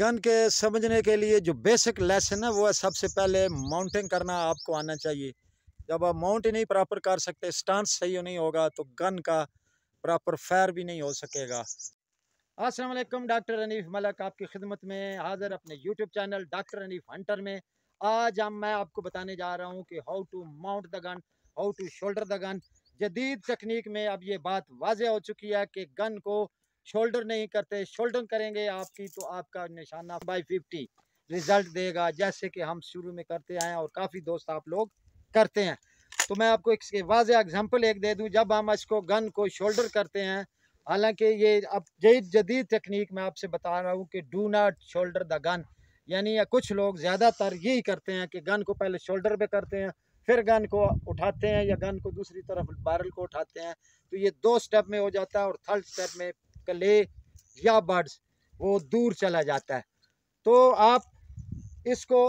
gun के समझने के लिए जो बेसिक लेसन है वो है सबसे पहले माउंटिंग करना आपको आना चाहिए जब आप माउंट ही नहीं प्रॉपर कर सकते स्टांस सही नहीं होगा तो गन का प्रॉपर फायर भी नहीं हो सकेगा असलम डॉक्टर अनीफ मलक आपकी खिदमत में हाजिर अपने YouTube channel doctor Anif Hunter में आज हम मैं आपको बताने जा रहा हूँ कि how to mount the gun how to shoulder the gun जदीद तकनीक में अब ये बात वाजह हो चुकी है कि गन को शोल्डर नहीं करते शोल्डर करेंगे आपकी तो आपका निशाना बाई फिफ्टी रिजल्ट देगा जैसे कि हम शुरू में करते आए और काफ़ी दोस्त आप लोग करते हैं तो मैं आपको इसके वाज एग्जांपल एक दे दूं जब हम इसको गन को शोल्डर करते हैं हालांकि ये अब जद जदीद तकनीक मैं आपसे बता रहा हूँ कि do not shoulder the gun यानी या कुछ लोग ज़्यादातर यही करते हैं कि गन को पहले शोल्डर पे करते हैं फिर गन को उठाते हैं या गन को दूसरी तरफ बारल को उठाते हैं तो ये दो स्टेप में हो जाता है और थर्ड स्टेप में कले या बर्ड्स वो दूर चला जाता है तो आप इसको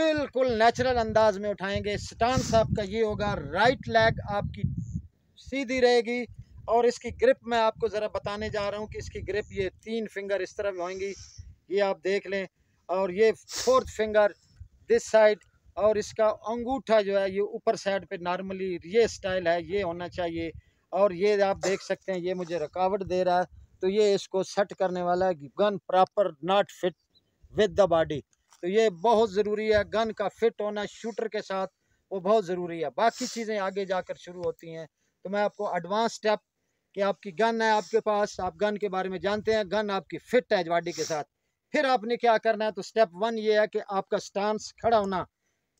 बिल्कुल नेचुरल अंदाज में उठाएंगे स्टांस आपका ये होगा राइट लेग आपकी सीधी रहेगी और इसकी ग्रिप मैं आपको ज़रा बताने जा रहा हूँ कि इसकी ग्रिप ये तीन फिंगर इस तरफ होंगी ये आप देख लें और ये फोर्थ फिंगर दिस साइड और इसका अंगूठा जो है ये ऊपर साइड पे नॉर्मली ये स्टाइल है ये होना चाहिए और ये आप देख सकते हैं ये मुझे रुकावट दे रहा है तो ये इसको सेट करने वाला है gun proper not fit with the body तो ये बहुत ज़रूरी है गन का फिट होना शूटर के साथ वो बहुत ज़रूरी है बाकी चीज़ें आगे जाकर शुरू होती हैं तो मैं आपको एडवांस स्टेप कि आपकी गन है आपके पास आप गन के बारे में जानते हैं गन आपकी फिट है बॉडी के साथ फिर आपने क्या करना है तो स्टेप वन ये है कि आपका स्टांस खड़ा होना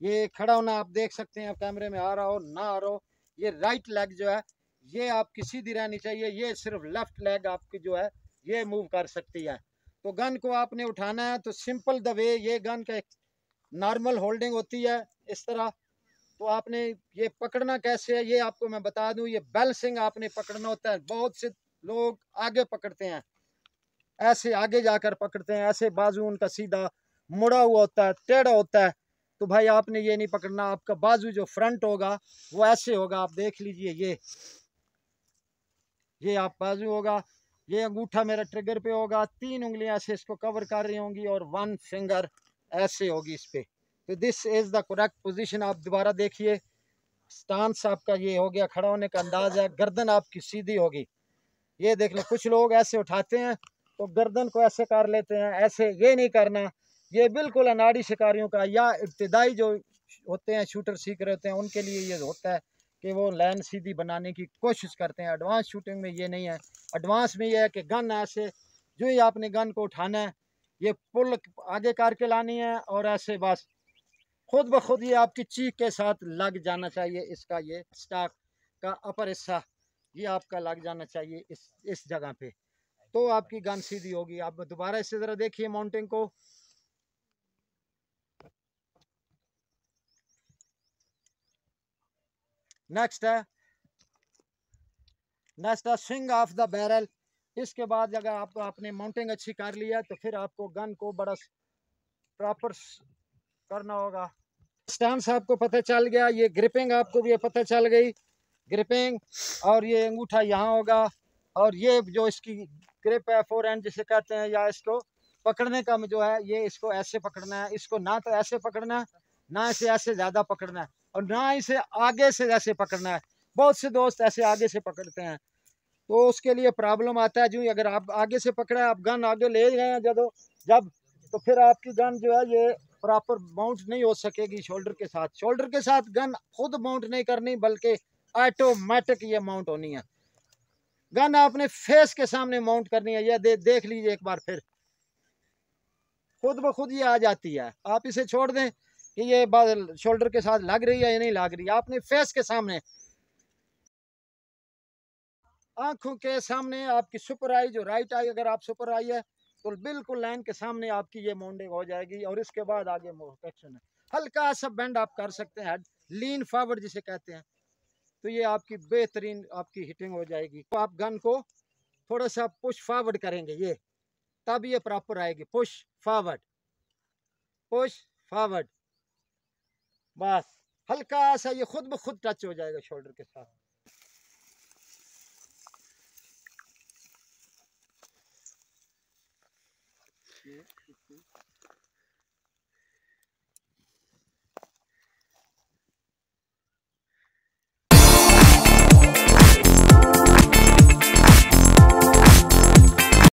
ये खड़ा होना आप देख सकते हैं आप कैमरे में आ रहा हो ना आ रहा हो ये राइट लेग जो है ये आपकी सीधी रहनी चाहिए ये सिर्फ लेफ्ट लेग आपकी जो है ये मूव कर सकती है तो गन को आपने उठाना है तो सिंपल द वे ये गन का नॉर्मल होल्डिंग होती है इस तरह तो आपने ये पकड़ना कैसे है ये आपको मैं बता दूं ये बैलेंसिंग आपने पकड़ना होता है बहुत से लोग आगे पकड़ते हैं ऐसे आगे जाकर पकड़ते हैं ऐसे बाजू उनका सीधा मुड़ा हुआ होता है टेढ़ा होता है तो भाई आपने ये नहीं पकड़ना आपका बाजू जो फ्रंट होगा वो ऐसे होगा आप देख लीजिए ये ये आप बाजू होगा ये अंगूठा मेरा ट्रिगर पे होगा तीन उंगलियां से इसको कवर कर रही होंगी और वन फिंगर ऐसे होगी इस पर तो this is the correct position आप दोबारा देखिए स्टांस आपका ये हो गया खड़ा होने का अंदाज है गर्दन आपकी सीधी होगी ये देख लें कुछ लोग ऐसे उठाते हैं तो गर्दन को ऐसे कर लेते हैं ऐसे ये नहीं करना ये बिल्कुल अनाड़ी शिकारियों का या इब्तदाई जो होते हैं शूटर सीख रहे होते हैं उनके लिए ये होता है कि वो लाइन सीधी बनाने की कोशिश करते हैं एडवांस शूटिंग में ये नहीं है एडवांस में ये है कि गन ऐसे जो ही आपने गन को उठाना है ये पुल आगे करके लानी है और ऐसे बस खुद ब खुद ये आपकी चीख के साथ लग जाना चाहिए इसका ये स्टाक का अपर हिस्सा ये आपका लग जाना चाहिए इस इस जगह पे तो आपकी गन सीधी होगी आप दोबारा इसी ज़रा देखिए माउंटेन को नेक्स्ट है नेक्स्ट है स्विंग ऑफ द बैरल इसके बाद अगर आप आपने माउंटिंग अच्छी कर ली है तो फिर आपको गन को बड़ा प्रॉपर करना होगा स्टैंड आपको पता चल गया ये ग्रिपिंग आपको भी पता चल गई ग्रिपिंग और ये अंगूठा यहाँ होगा और ये जो इसकी ग्रिप है फोर एंड जिसे कहते हैं या इसको पकड़ने का जो है ये इसको ऐसे पकड़ना है इसको ना तो ऐसे पकड़ना है ना इसे ऐसे ज़्यादा पकड़ना है और ना इसे आगे से ऐसे पकड़ना है बहुत से दोस्त ऐसे आगे से पकड़ते हैं तो उसके लिए प्रॉब्लम आता है जो अगर आप आगे से पकड़े आप गन आगे ले गए हैं जब जब तो फिर आपकी गन जो है ये प्रॉपर माउंट नहीं हो सकेगी शोल्डर के साथ शोल्डर के साथ गन खुद माउंट नहीं करनी बल्कि ऑटोमेटिक ये माउंट होनी है गन आपने फेस के सामने माउंट करनी है यह दे, देख लीजिए एक बार फिर खुद ब खुद ये आ जाती है आप इसे छोड़ दें कि ये बात शोल्डर के साथ लग रही है या नहीं लग रही आपने फेस के सामने आंखों के सामने आपकी सुपर आई जो राइट आई अगर आप सुपर आई है तो बिल्कुल लाइन के सामने आपकी ये मोन्डिंग हो जाएगी और इसके बाद आगे मोशन है हल्का सा बैंड आप कर सकते हैं लीन फॉरवर्ड जिसे कहते हैं तो ये आपकी बेहतरीन आपकी हिटिंग हो जाएगी तो आप गन को थोड़ा सा पुश फॉरवर्ड करेंगे ये तब ये प्रॉपर आएगी पुश फॉरवर्ड पुश फॉरवर्ड बस हल्का सा ये खुद ब खुद टच हो जाएगा शोल्डर के साथ